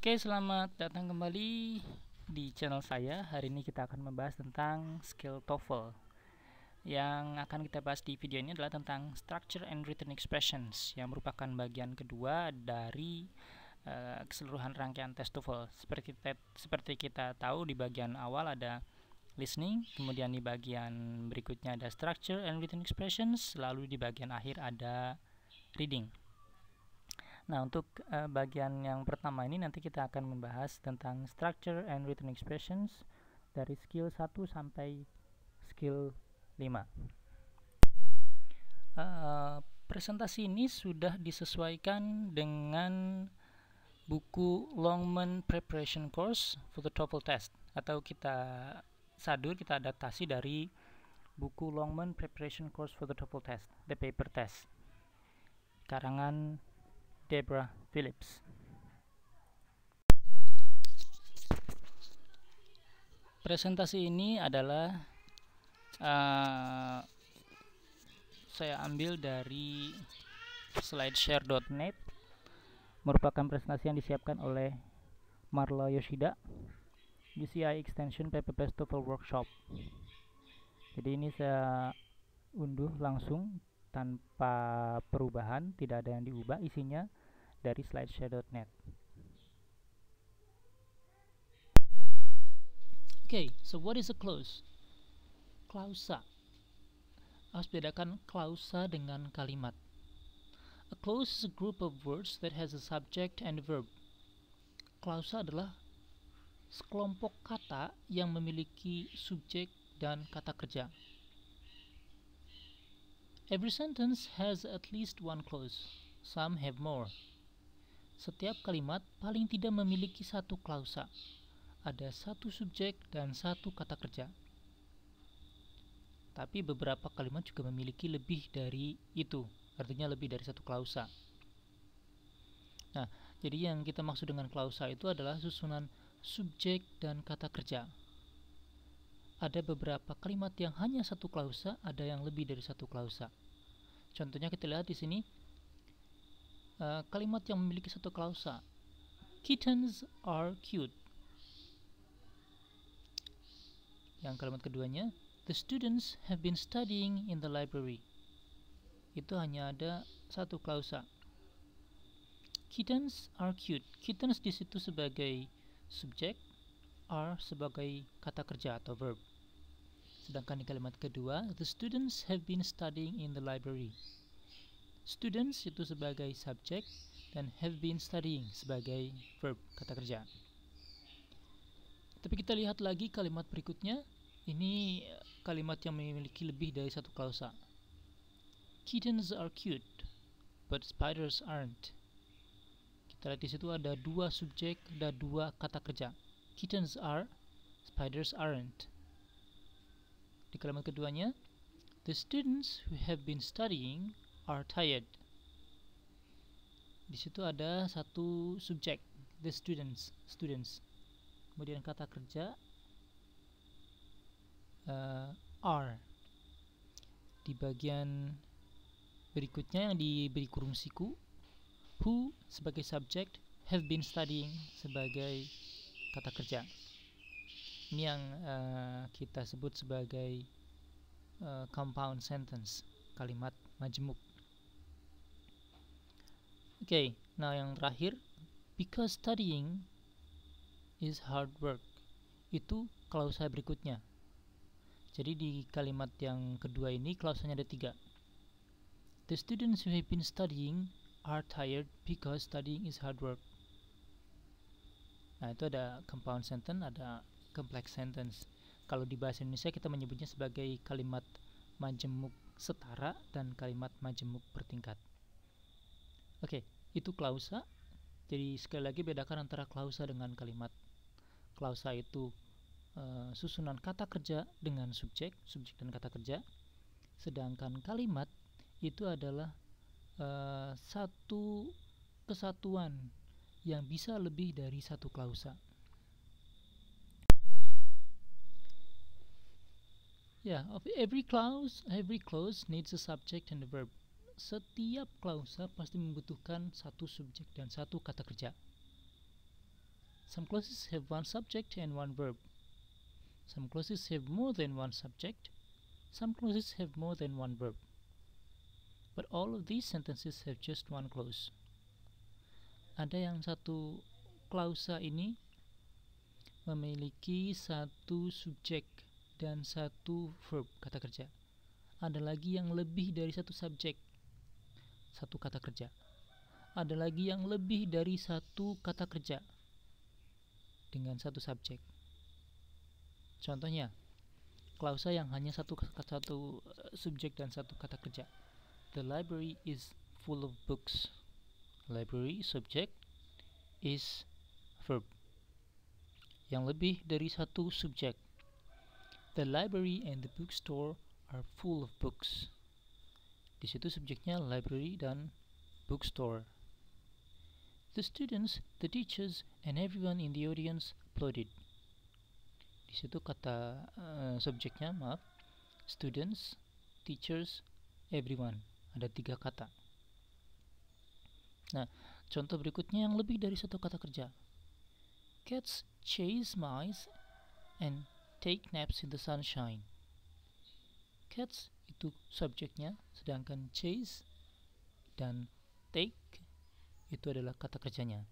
Oke, selamat datang kembali di channel saya. Hari ini kita akan membahas tentang skill TOEFL. Yang akan kita bahas di video ini adalah tentang structure and written expressions yang merupakan bagian kedua dari uh, keseluruhan rangkaian tes TOEFL. Seperti seperti kita tahu di bagian awal ada listening, kemudian di bagian berikutnya ada structure and written expressions, lalu di bagian akhir ada reading. Nah, untuk uh, bagian yang pertama ini nanti kita akan membahas tentang structure and written expressions dari skill 1 sampai skill 5. Uh, eh, presentasi ini sudah disesuaikan dengan buku Longman Preparation Course for the TOEFL Test atau kita sadur kita adaptasi dari buku Longman Preparation Course for the TOEFL Test, the paper test. Karangan Deborah Phillips. Presentasi ini adalah uh, saya ambil dari slideshare.net merupakan presentasi yang disiapkan oleh Marla Yoshida UCI Extension PPP TOEFL Workshop jadi ini saya unduh langsung tanpa perubahan tidak ada yang diubah isinya dari slideshare.net. Okay, so what is a clause? Klausa. Harus bedakan klausa dengan kalimat. A clause is a group of words that has a subject and a verb. Klausa adalah sekelompok kata yang memiliki subjek dan kata kerja. Every sentence has at least one clause. Some have more. Setiap kalimat paling tidak memiliki satu klausa. Ada satu subjek dan satu kata kerja. Tapi beberapa kalimat juga memiliki lebih dari itu, artinya lebih dari satu klausa. Nah, jadi yang kita maksud dengan klausa itu adalah susunan subjek dan kata kerja. Ada beberapa kalimat yang hanya satu klausa, ada yang lebih dari satu klausa. Contohnya kita lihat di sini Eh, kalimat yang memiliki satu klausa kittens are cute yang kalimat keduanya the students have been studying in the library itu hanya ada satu klausa kittens are cute kittens di situ sebagai subjek are sebagai kata kerja atau verb sedangkan di kalimat kedua the students have been studying in the library Students itu sebagai subjek dan have been studying sebagai verb, kata kerja. Tapi kita lihat lagi kalimat berikutnya. Ini eh, kalimat yang memiliki lebih dari satu klausa. Kittens are cute, but spiders aren't. Kita lihat di situ ada dua subjek dan dua kata kerja. Kittens are, spiders aren't. Di kalimat keduanya, the students who have been studying are tired di situ ada satu subjek the students students kemudian kata kerja uh, are di bagian berikutnya yang diberi kurung siku who sebagai subjek, have been studying sebagai kata kerja ini yang uh, kita sebut sebagai uh, compound sentence kalimat majemuk okay nah yang terakhir because studying is hard work itu klausa berikutnya jadi di kalimat yang kedua ini klausanya ada tiga the students who have been studying are tired because studying is hard work nah itu ada compound sentence ada complex sentence kalau di bahasa Indonesia kita menyebutnya sebagai kalimat majemuk setara dan kalimat majemuk bertingkat Oke, okay, itu klausa. Jadi sekali lagi bedakan antara klausa dengan kalimat. Klausa itu e, susunan kata kerja dengan subjek, subjek dan kata kerja. Sedangkan kalimat itu adalah e, satu kesatuan yang bisa lebih dari satu klausa. Yeah, every clause, every clause needs a subject and a verb setiap klausa pasti membutuhkan satu subjek dan satu kata kerja. Some clauses have one subject and one verb. Some clauses have more than one subject. Some clauses have more than one verb. But all of these sentences have just one clause. Ada yang satu klausa ini memiliki satu subjek dan satu verb kata kerja. Ada lagi yang lebih dari satu subjek satu kata kerja. Ada lagi yang lebih dari satu kata kerja dengan satu subjek. Contohnya, klausa yang hanya satu satu eh, subjek dan satu kata kerja. The library is full of books. Library subject is verb. Yang lebih dari satu subjek. The library and the bookstore are full of books. Di situ subjeknya library dan bookstore. The students, the teachers, and everyone in the audience applauded. Di situ kata uh, subjeknya, maaf, students, teachers, everyone. Ada tiga kata. Nah, contoh berikutnya yang lebih dari satu kata kerja. Cats chase mice and take naps in the sunshine. Cats itu subjeknya sedangkan chase dan take itu adalah kata kerjanya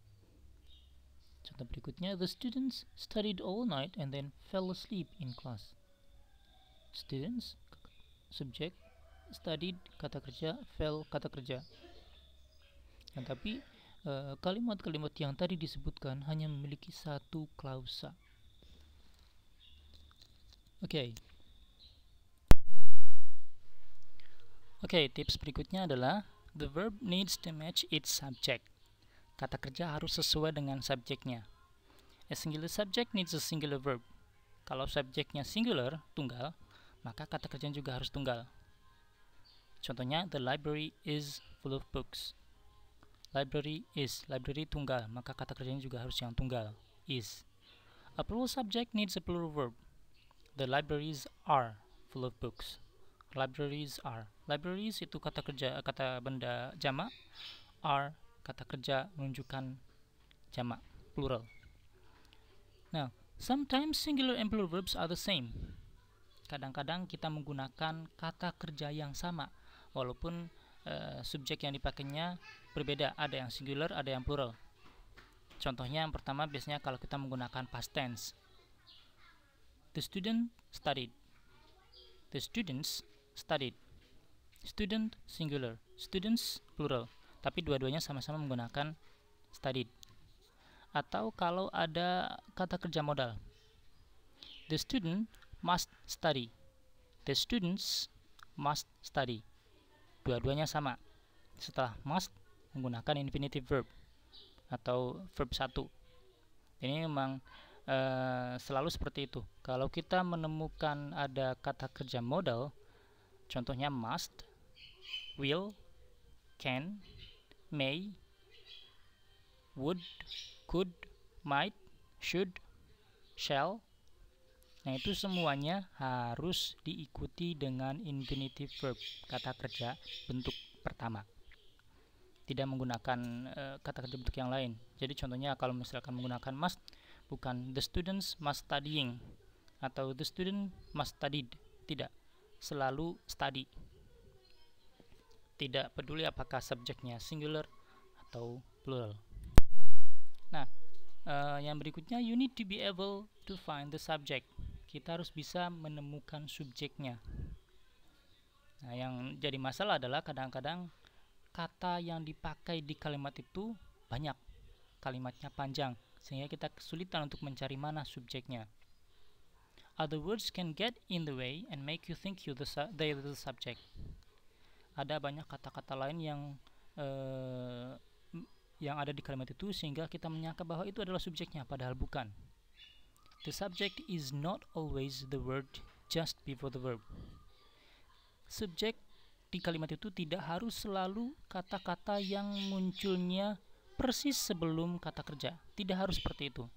contoh berikutnya the students studied all night and then fell asleep in class students subjek studied kata kerja fell kata kerja nah, tapi eh, kalimat-kalimat yang tadi disebutkan hanya memiliki satu klausa. Oke, okay. Oke, okay, tips berikutnya adalah the verb needs to match its subject. Kata kerja harus sesuai dengan subjeknya. A singular subject needs a singular verb. Kalau subjeknya singular, tunggal, maka kata kerja juga harus tunggal. Contohnya, the library is full of books. Library is, library tunggal, maka kata kerjanya juga harus yang tunggal, is. A plural subject needs a plural verb. The libraries are full of books libraries are libraries itu kata kerja kata benda jamak are kata kerja menunjukkan jamak plural now sometimes singular and plural verbs are the same kadang-kadang kita menggunakan kata kerja yang sama walaupun uh, subjek yang dipakainya berbeda ada yang singular ada yang plural contohnya yang pertama biasanya kalau kita menggunakan past tense the student studied the students studied. Student singular, students plural, tapi dua-duanya sama-sama menggunakan studied. Atau kalau ada kata kerja modal. The student must study. The students must study. Dua-duanya sama. Setelah must menggunakan infinitive verb atau verb satu. Ini memang Uh, selalu seperti itu. Kalau kita menemukan ada kata kerja modal, Contohnya must, will, can, may, would, could, might, should, shall. Nah, itu semuanya harus diikuti dengan infinitive verb, kata kerja bentuk pertama. Tidak menggunakan uh, kata kerja bentuk yang lain. Jadi contohnya kalau misalkan menggunakan must bukan the students must studying atau the student must studied, tidak selalu study. Tidak peduli apakah subjeknya singular atau plural. Nah, uh, yang berikutnya you need to be able to find the subject. Kita harus bisa menemukan subjeknya. Nah, yang jadi masalah adalah kadang-kadang kata yang dipakai di kalimat itu banyak. Kalimatnya panjang sehingga kita kesulitan untuk mencari mana subjeknya. Other words can get in the way and make you think you the they the subject. Ada banyak kata-kata lain yang uh, yang ada di kalimat itu sehingga kita menyangka bahwa itu adalah subjeknya padahal bukan. The subject is not always the word just before the verb. Subject di kalimat itu tidak harus selalu kata-kata yang munculnya persis sebelum kata kerja. Tidak harus seperti itu.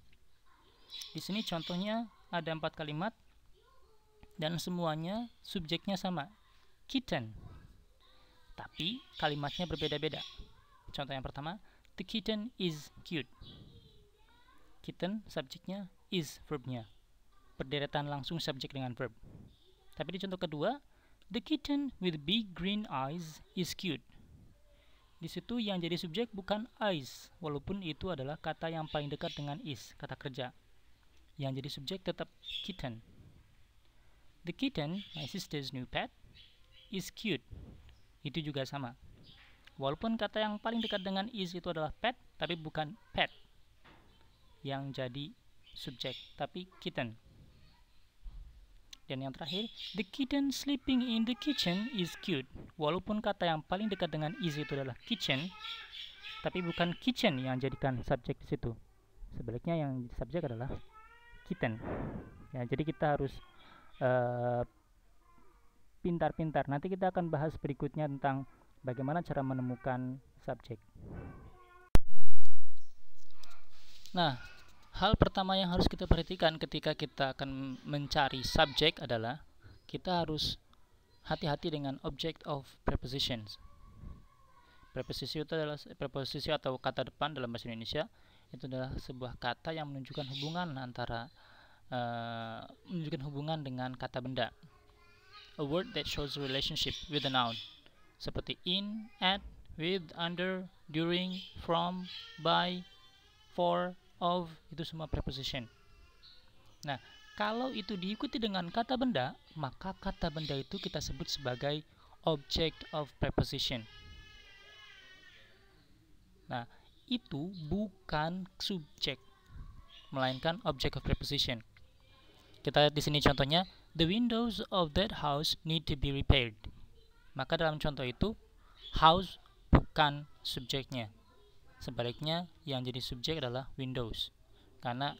Di sini contohnya ada empat kalimat dan semuanya subjeknya sama kitten tapi kalimatnya berbeda-beda contoh yang pertama the kitten is cute kitten subjeknya is verbnya berderetan langsung subjek dengan verb tapi di contoh kedua the kitten with big green eyes is cute di situ yang jadi subjek bukan eyes walaupun itu adalah kata yang paling dekat dengan is kata kerja yang jadi subjek tetap kitten. The kitten, my sister's new pet, is cute. Itu juga sama. Walaupun kata yang paling dekat dengan is itu adalah pet, tapi bukan pet yang jadi subjek, tapi kitten. Dan yang terakhir, the kitten sleeping in the kitchen is cute. Walaupun kata yang paling dekat dengan is itu adalah kitchen, tapi bukan kitchen yang jadikan subjek di situ. Sebaliknya yang subjek adalah ya jadi kita harus eh, pintar-pintar uh, nanti kita akan bahas berikutnya tentang bagaimana cara menemukan subjek nah hal pertama yang harus kita perhatikan ketika kita akan mencari subjek adalah kita harus hati-hati dengan object of prepositions preposisi itu adalah preposisi atau kata depan dalam bahasa Indonesia itu adalah sebuah kata yang menunjukkan hubungan antara uh, menunjukkan hubungan dengan kata benda. A word that shows relationship with a noun seperti in, at, with, under, during, from, by, for, of itu semua preposition. Nah, kalau itu diikuti dengan kata benda, maka kata benda itu kita sebut sebagai object of preposition. Nah, itu bukan subjek melainkan objek of preposition. Kita lihat di sini contohnya the windows of that house need to be repaired. Maka dalam contoh itu house bukan subjeknya. Sebaliknya yang jadi subjek adalah windows. Karena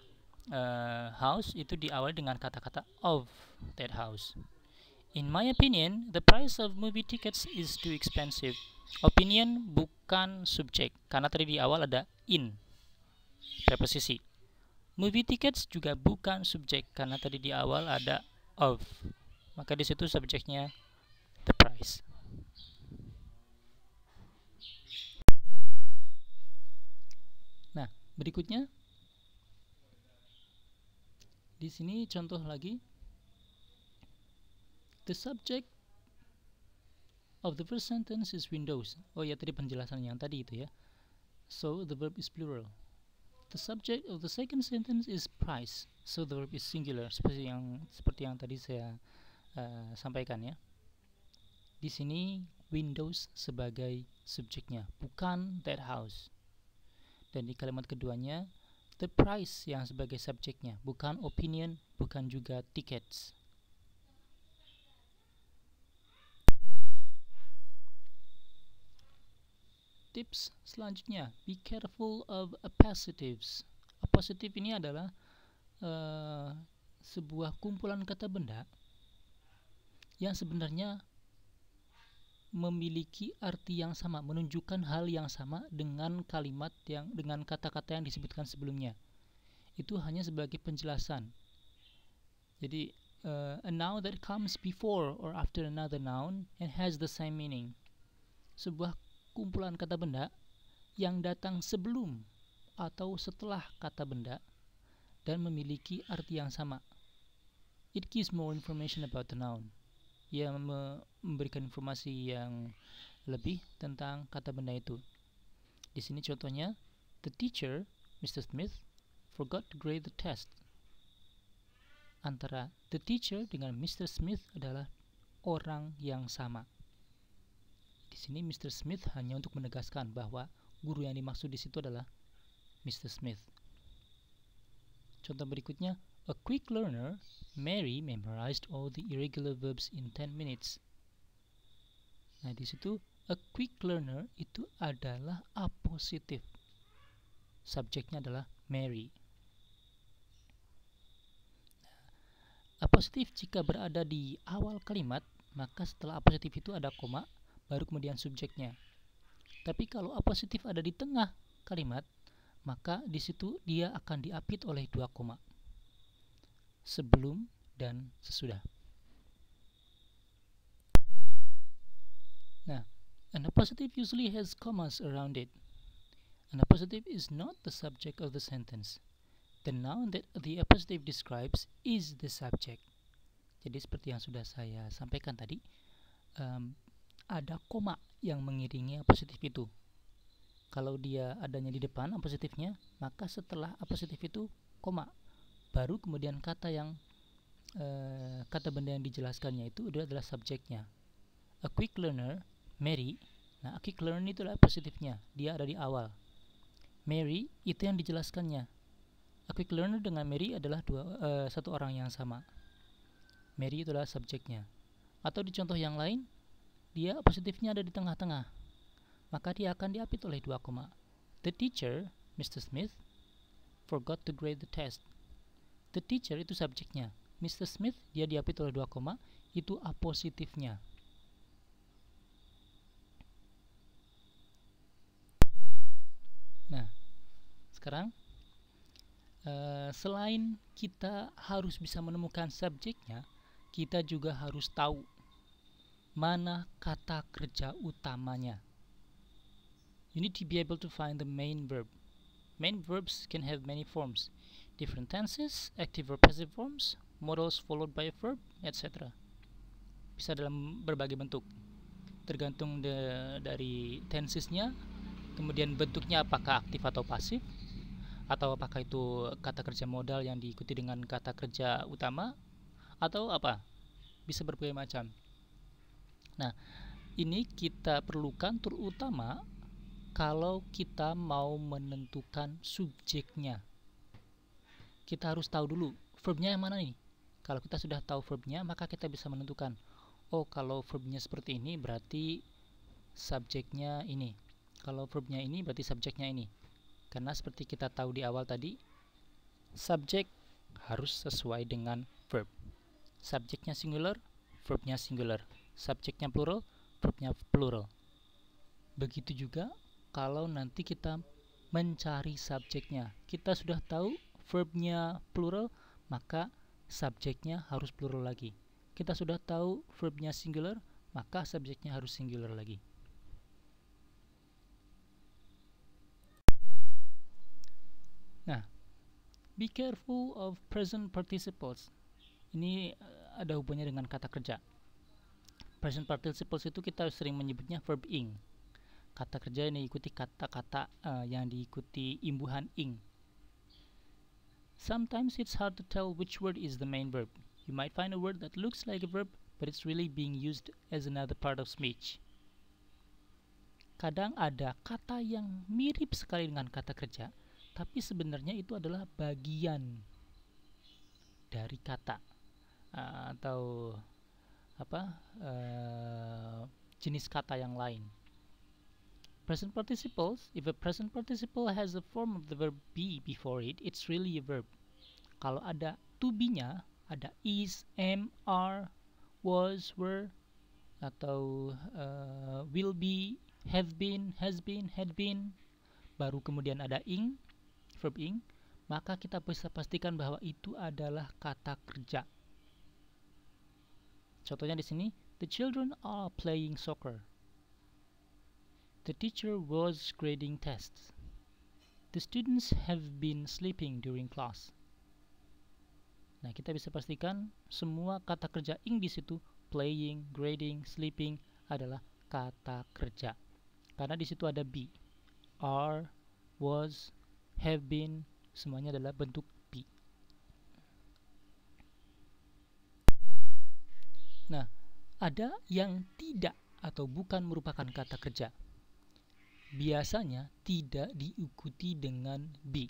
uh, house itu diawali dengan kata-kata of that house. In my opinion, the price of movie tickets is too expensive. Opinion bukan bukan subjek karena tadi di awal ada in preposisi. Movie tickets juga bukan subjek karena tadi di awal ada of. Maka di situ subjeknya the price. Nah, berikutnya di sini contoh lagi the subject of the first sentence is windows oh ya tadi penjelasan yang tadi itu ya so the verb is plural the subject of the second sentence is price so the verb is singular seperti yang seperti yang tadi saya uh, sampaikan ya di sini windows sebagai subjeknya bukan that house dan di kalimat keduanya the price yang sebagai subjeknya bukan opinion bukan juga tickets tips selanjutnya be careful of appositives appositive ini adalah uh, sebuah kumpulan kata benda yang sebenarnya memiliki arti yang sama, menunjukkan hal yang sama dengan kalimat yang dengan kata-kata yang disebutkan sebelumnya. Itu hanya sebagai penjelasan. Jadi uh, a noun that comes before or after another noun and has the same meaning. Sebuah kumpulan kata benda yang datang sebelum atau setelah kata benda dan memiliki arti yang sama. It gives more information about the noun. Ia memberikan informasi yang lebih tentang kata benda itu. Di sini contohnya, the teacher, Mr. Smith, forgot to grade the test. Antara the teacher dengan Mr. Smith adalah orang yang sama. Di sini Mr. Smith hanya untuk menegaskan bahwa guru yang dimaksud di situ adalah Mr. Smith. Contoh berikutnya, a quick learner, Mary memorized all the irregular verbs in 10 minutes. Nah, di situ a quick learner itu adalah a positive. Subjeknya adalah Mary. Nah, apositif jika berada di awal kalimat, maka setelah apositif itu ada koma, baru kemudian subjeknya. Tapi kalau apositif ada di tengah kalimat, maka di situ dia akan diapit oleh dua koma. Sebelum dan sesudah. Nah, an appositive usually has commas around it. An appositive is not the subject of the sentence. The noun that the appositive describes is the subject. Jadi seperti yang sudah saya sampaikan tadi, um, ada koma yang mengiringi apositif itu. Kalau dia adanya di depan apositifnya, maka setelah apositif itu koma, baru kemudian kata yang e, kata benda yang dijelaskannya itu adalah subjeknya. A quick learner, Mary. Nah, a quick learner itu adalah positifnya, dia ada di awal. Mary itu yang dijelaskannya. A quick learner dengan Mary adalah dua e, satu orang yang sama. Mary itulah subjeknya. Atau di contoh yang lain, dia positifnya ada di tengah-tengah. Maka dia akan diapit oleh dua koma. The teacher, Mr. Smith, forgot to grade the test. The teacher itu subjeknya. Mr. Smith, dia diapit oleh dua koma, itu A positifnya. Nah, sekarang uh, selain kita harus bisa menemukan subjeknya, kita juga harus tahu mana kata kerja utamanya. You need to be able to find the main verb. Main verbs can have many forms, different tenses, active or passive forms, modals followed by a verb, etc. Bisa dalam berbagai bentuk, tergantung de, dari tensesnya, kemudian bentuknya apakah aktif atau pasif, atau apakah itu kata kerja modal yang diikuti dengan kata kerja utama, atau apa, bisa berbagai macam. Nah, ini kita perlukan terutama kalau kita mau menentukan subjeknya. Kita harus tahu dulu verbnya yang mana nih. Kalau kita sudah tahu verbnya, maka kita bisa menentukan. Oh, kalau verbnya seperti ini berarti subjeknya ini. Kalau verbnya ini berarti subjeknya ini. Karena seperti kita tahu di awal tadi, subjek harus sesuai dengan verb. Subjeknya singular, verbnya singular subjeknya plural, verbnya plural. Begitu juga kalau nanti kita mencari subjeknya. Kita sudah tahu verbnya plural, maka subjeknya harus plural lagi. Kita sudah tahu verbnya singular, maka subjeknya harus singular lagi. Nah, be careful of present participles. Ini eh, ada hubungannya dengan kata kerja present participles itu kita sering menyebutnya verb ing kata kerja yang diikuti kata-kata uh, yang diikuti imbuhan ing sometimes it's hard to tell which word is the main verb you might find a word that looks like a verb but it's really being used as another part of speech kadang ada kata yang mirip sekali dengan kata kerja tapi sebenarnya itu adalah bagian dari kata uh, atau apa uh, jenis kata yang lain. Present participles, if a present participle has the form of the verb be before it, it's really a verb. Kalau ada to be-nya, ada is, am, are, was, were, atau uh, will be, have been, has been, had been, baru kemudian ada ing, verb ing, maka kita bisa pastikan bahwa itu adalah kata kerja. Contohnya di sini, the children are playing soccer. The teacher was grading tests. The students have been sleeping during class. Nah, kita bisa pastikan semua kata kerja ing di situ playing, grading, sleeping adalah kata kerja. Karena di situ ada be, are, was, have been, semuanya adalah bentuk be. Nah, ada yang tidak atau bukan merupakan kata kerja. Biasanya tidak diikuti dengan be.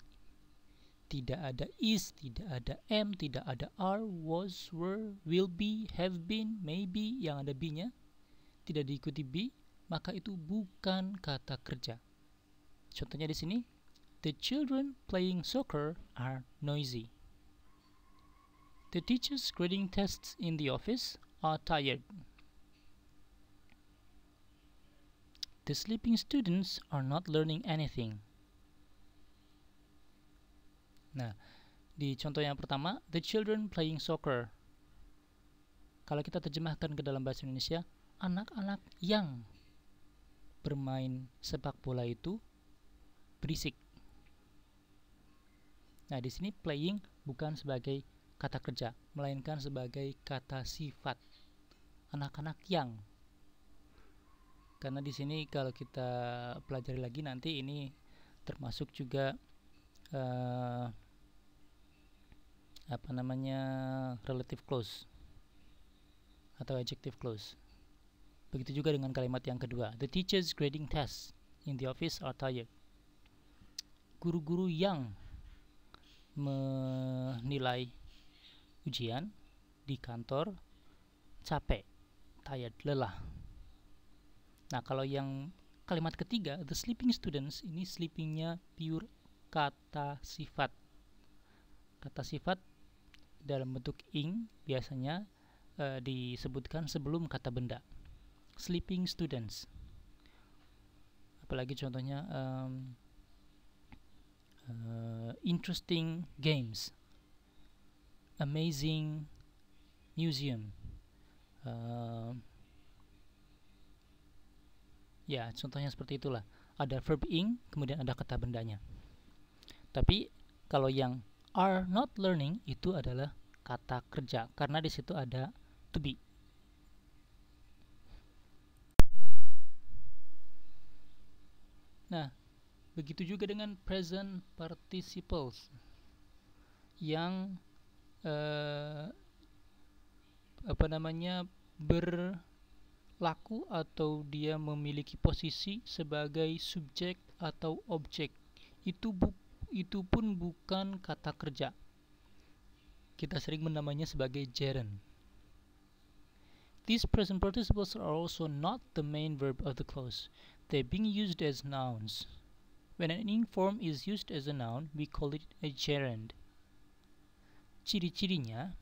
Tidak ada is, tidak ada am, tidak ada are, was, were, will be, have been, maybe yang ada be-nya tidak diikuti be, maka itu bukan kata kerja. Contohnya di sini, the children playing soccer are noisy. The teachers grading tests in the office are tired. The sleeping students are not learning anything. Nah, di contoh yang pertama, the children playing soccer. Kalau kita terjemahkan ke dalam bahasa Indonesia, anak-anak yang bermain sepak bola itu berisik. Nah, di sini playing bukan sebagai kata kerja, melainkan sebagai kata sifat anak-anak yang karena di sini kalau kita pelajari lagi nanti ini termasuk juga uh, apa namanya relative clause atau adjective clause. Begitu juga dengan kalimat yang kedua, the teachers grading test in the office are tired. Guru-guru yang menilai ujian di kantor capek tired, lelah. Nah, kalau yang kalimat ketiga, the sleeping students, ini sleepingnya pure kata sifat. Kata sifat dalam bentuk ing biasanya e, disebutkan sebelum kata benda. Sleeping students. Apalagi contohnya um, uh, interesting games, amazing museum uh, ya contohnya seperti itulah ada verb ing kemudian ada kata bendanya tapi kalau yang are not learning itu adalah kata kerja karena di situ ada to be nah begitu juga dengan present participles yang apa namanya berlaku atau dia memiliki posisi sebagai subjek atau objek itu bu, itu pun bukan kata kerja kita sering menamanya sebagai gerund These present participles are also not the main verb of the clause. They're being used as nouns. When an form is used as a noun, we call it a gerund. Ciri-cirinya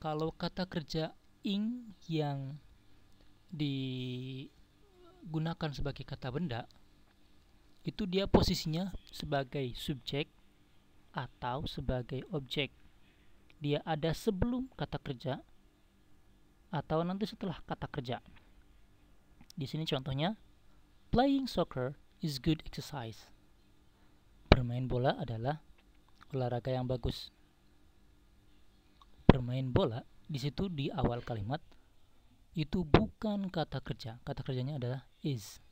kalau kata kerja ing yang digunakan sebagai kata benda itu dia posisinya sebagai subjek atau sebagai objek. Dia ada sebelum kata kerja atau nanti setelah kata kerja. Di sini contohnya playing soccer is good exercise. Bermain bola adalah olahraga yang bagus bermain bola di situ di awal kalimat itu bukan kata kerja kata kerjanya adalah is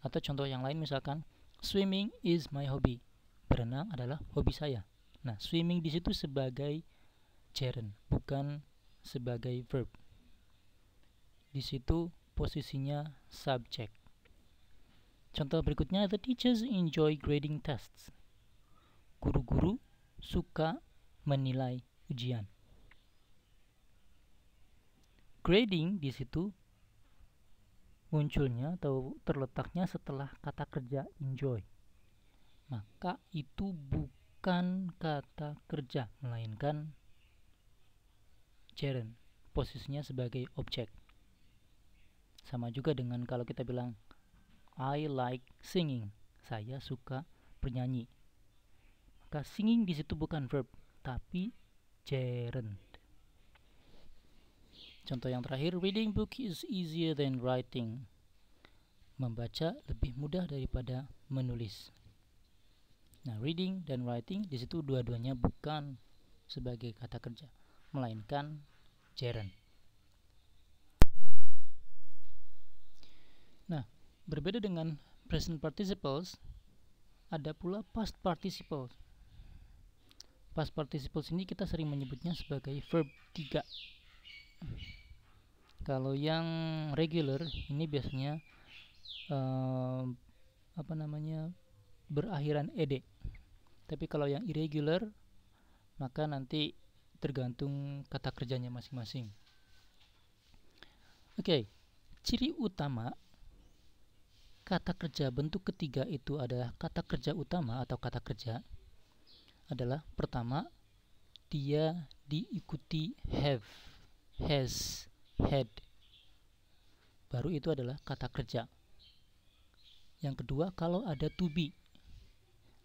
atau contoh yang lain misalkan swimming is my hobby berenang adalah hobi saya nah swimming di situ sebagai gerund bukan sebagai verb di situ posisinya subjek contoh berikutnya the teachers enjoy grading tests guru-guru suka menilai ujian grading di situ munculnya atau terletaknya setelah kata kerja enjoy. Maka itu bukan kata kerja melainkan gerund, posisinya sebagai objek. Sama juga dengan kalau kita bilang I like singing, saya suka bernyanyi. Maka singing di situ bukan verb tapi gerund. Contoh yang terakhir, reading book is easier than writing. Membaca lebih mudah daripada menulis. Nah, reading dan writing di situ dua-duanya bukan sebagai kata kerja, melainkan gerund. Nah, berbeda dengan present participles, ada pula past participles. Past participles ini kita sering menyebutnya sebagai verb tiga kalau yang regular ini biasanya uh, apa namanya berakhiran ed tapi kalau yang irregular maka nanti tergantung kata kerjanya masing-masing oke okay. ciri utama kata kerja bentuk ketiga itu adalah kata kerja utama atau kata kerja adalah pertama dia diikuti have has had baru itu adalah kata kerja yang kedua kalau ada to be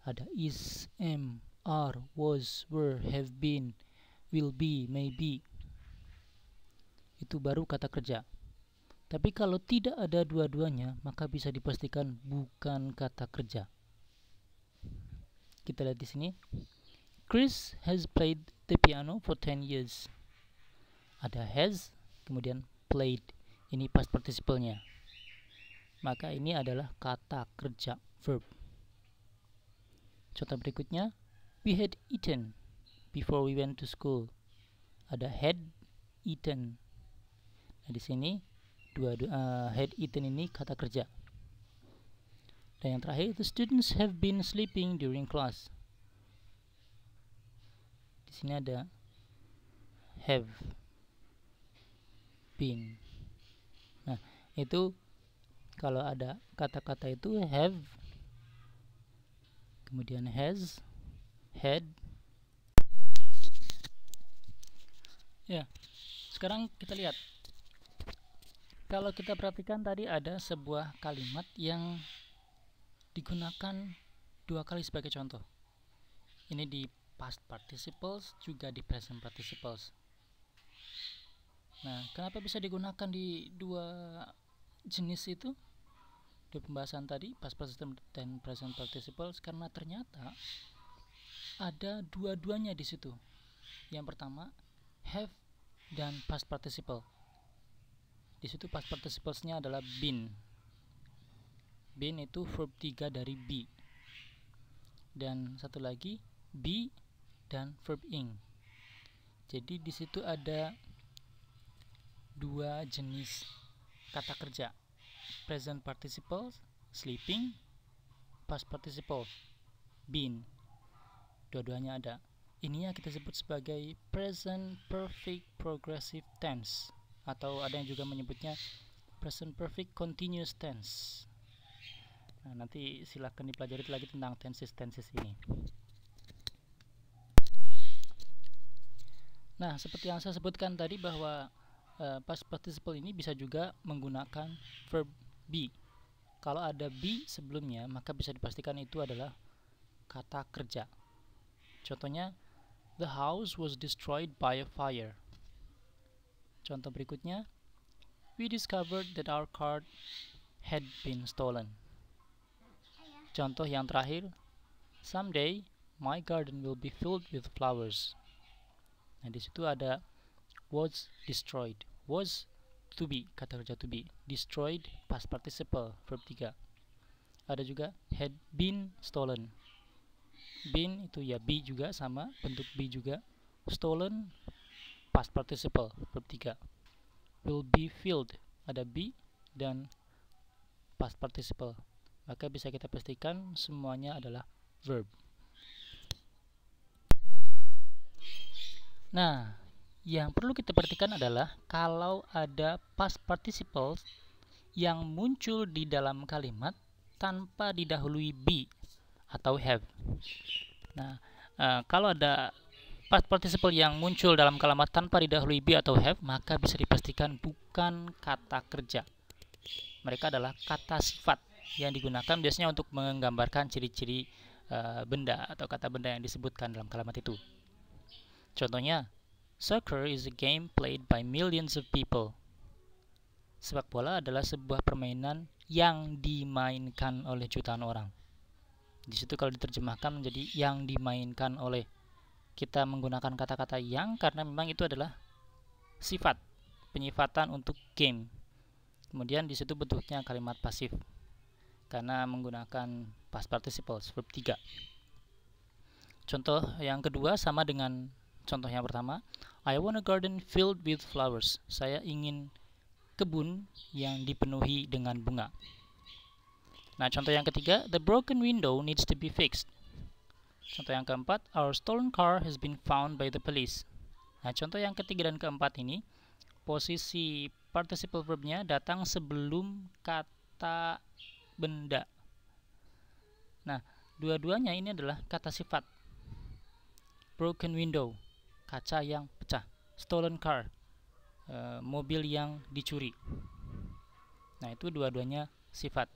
ada is am are was were have been will be may be itu baru kata kerja tapi kalau tidak ada dua-duanya, maka bisa dipastikan bukan kata kerja. Kita lihat di sini. Chris has played the piano for 10 years ada has kemudian played ini past participle-nya maka ini adalah kata kerja verb contoh berikutnya we had eaten before we went to school ada had eaten nah di sini dua, uh, had eaten ini kata kerja dan yang terakhir the students have been sleeping during class di sini ada have pin nah itu kalau ada kata-kata itu have kemudian has had ya sekarang kita lihat kalau kita perhatikan tadi ada sebuah kalimat yang digunakan dua kali sebagai contoh ini di past participles juga di present participles Nah, kenapa bisa digunakan di dua jenis itu? Di pembahasan tadi, past participle dan present participle karena ternyata ada dua-duanya di situ. Yang pertama, have dan past participle. Di situ past participle nya adalah been. Been itu verb 3 dari be. Dan satu lagi be dan verb ing. Jadi di situ ada dua jenis kata kerja present participle sleeping past participle been dua-duanya ada ini yang kita sebut sebagai present perfect progressive tense atau ada yang juga menyebutnya present perfect continuous tense nah nanti silahkan dipelajari lagi tentang tenses tenses ini nah seperti yang saya sebutkan tadi bahwa uh, eh, past participle ini bisa juga menggunakan verb be. Kalau ada be sebelumnya, maka bisa dipastikan itu adalah kata kerja. Contohnya, the house was destroyed by a fire. Contoh berikutnya, we discovered that our card had been stolen. Contoh yang terakhir, someday my garden will be filled with flowers. Nah, di situ ada was destroyed was to be kata kerja to be destroyed past participle verb 3 ada juga had been stolen been itu ya be juga sama bentuk be juga stolen past participle verb 3 will be filled ada be dan past participle maka bisa kita pastikan semuanya adalah verb Nah, yang perlu kita perhatikan adalah kalau ada past participle yang muncul di dalam kalimat tanpa didahului be atau have. Nah, uh, kalau ada past participle yang muncul dalam kalimat tanpa didahului be atau have, maka bisa dipastikan bukan kata kerja. Mereka adalah kata sifat yang digunakan biasanya untuk menggambarkan ciri-ciri uh, benda atau kata benda yang disebutkan dalam kalimat itu. Contohnya, Soccer is a game played by millions of people. Sepak bola adalah sebuah permainan yang dimainkan oleh jutaan orang. Di situ kalau diterjemahkan menjadi yang dimainkan oleh. Kita menggunakan kata-kata yang karena memang itu adalah sifat, penyifatan untuk game. Kemudian di situ bentuknya kalimat pasif karena menggunakan past participle verb 3. Contoh yang kedua sama dengan Contoh yang pertama, I want a garden filled with flowers. Saya ingin kebun yang dipenuhi dengan bunga. Nah, contoh yang ketiga, the broken window needs to be fixed. Contoh yang keempat, our stolen car has been found by the police. Nah, contoh yang ketiga dan keempat ini, posisi participle verbnya datang sebelum kata benda. Nah, dua-duanya ini adalah kata sifat. Broken window kaca yang pecah stolen car e, mobil yang dicuri nah itu dua-duanya sifat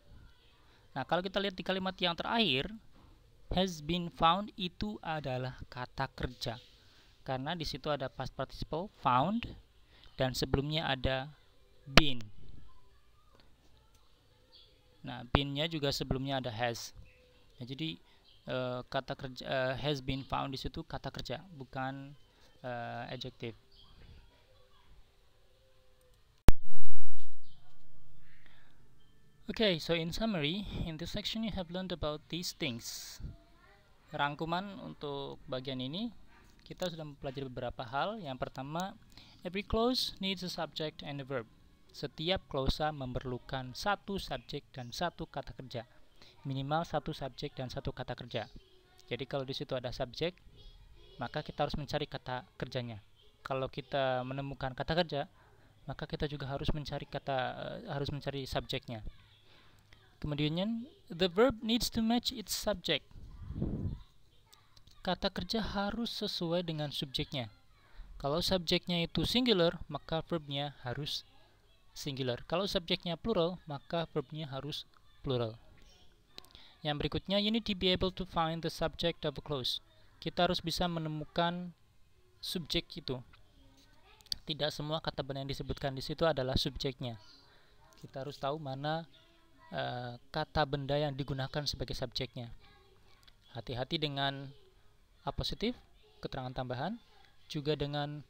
nah kalau kita lihat di kalimat yang terakhir has been found itu adalah kata kerja karena di situ ada past participle found dan sebelumnya ada been nah beennya juga sebelumnya ada has nah, jadi Uh, kata kerja uh, has been found di situ kata kerja bukan uh, eh, adjective. Okay, so in summary, in this section you have learned about these things. Rangkuman untuk bagian ini, kita sudah mempelajari beberapa hal. Yang pertama, every clause needs a subject and a verb. Setiap klausa memerlukan satu subjek dan satu kata kerja. Minimal satu subjek dan satu kata kerja. Jadi kalau di situ ada subjek, maka kita harus mencari kata kerjanya. Kalau kita menemukan kata kerja, maka kita juga harus mencari kata eh, harus mencari subjeknya. Kemudian the verb needs to match its subject. Kata kerja harus sesuai dengan subjeknya. Kalau subjeknya itu singular, maka verbnya harus singular. Kalau subjeknya plural, maka verbnya harus plural. Yang berikutnya, you need to be able to find the subject of a clause kita harus bisa menemukan subjek itu. Tidak semua kata benda yang disebutkan di situ adalah subjeknya. Kita harus tahu mana uh, kata benda yang digunakan sebagai subjeknya. Hati-hati dengan a positif, keterangan tambahan, juga dengan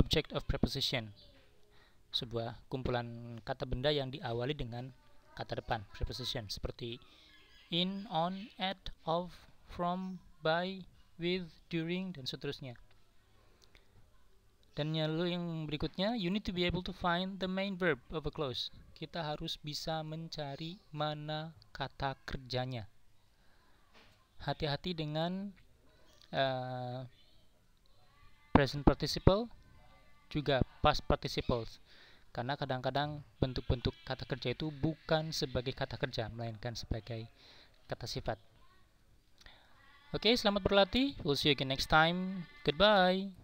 object of preposition, sebuah kumpulan kata benda yang diawali dengan kata depan preposition seperti in, on, at, of, from, by, with, during, dan seterusnya. Dan lalu yang berikutnya, you need to be able to find the main verb of a clause. Kita harus bisa mencari mana kata kerjanya. Hati-hati dengan uh, present participle, juga past participles. Karena kadang-kadang bentuk-bentuk kata kerja itu bukan sebagai kata kerja, melainkan sebagai kata sifat. Oke, selamat berlatih. We'll see you again next time. Goodbye.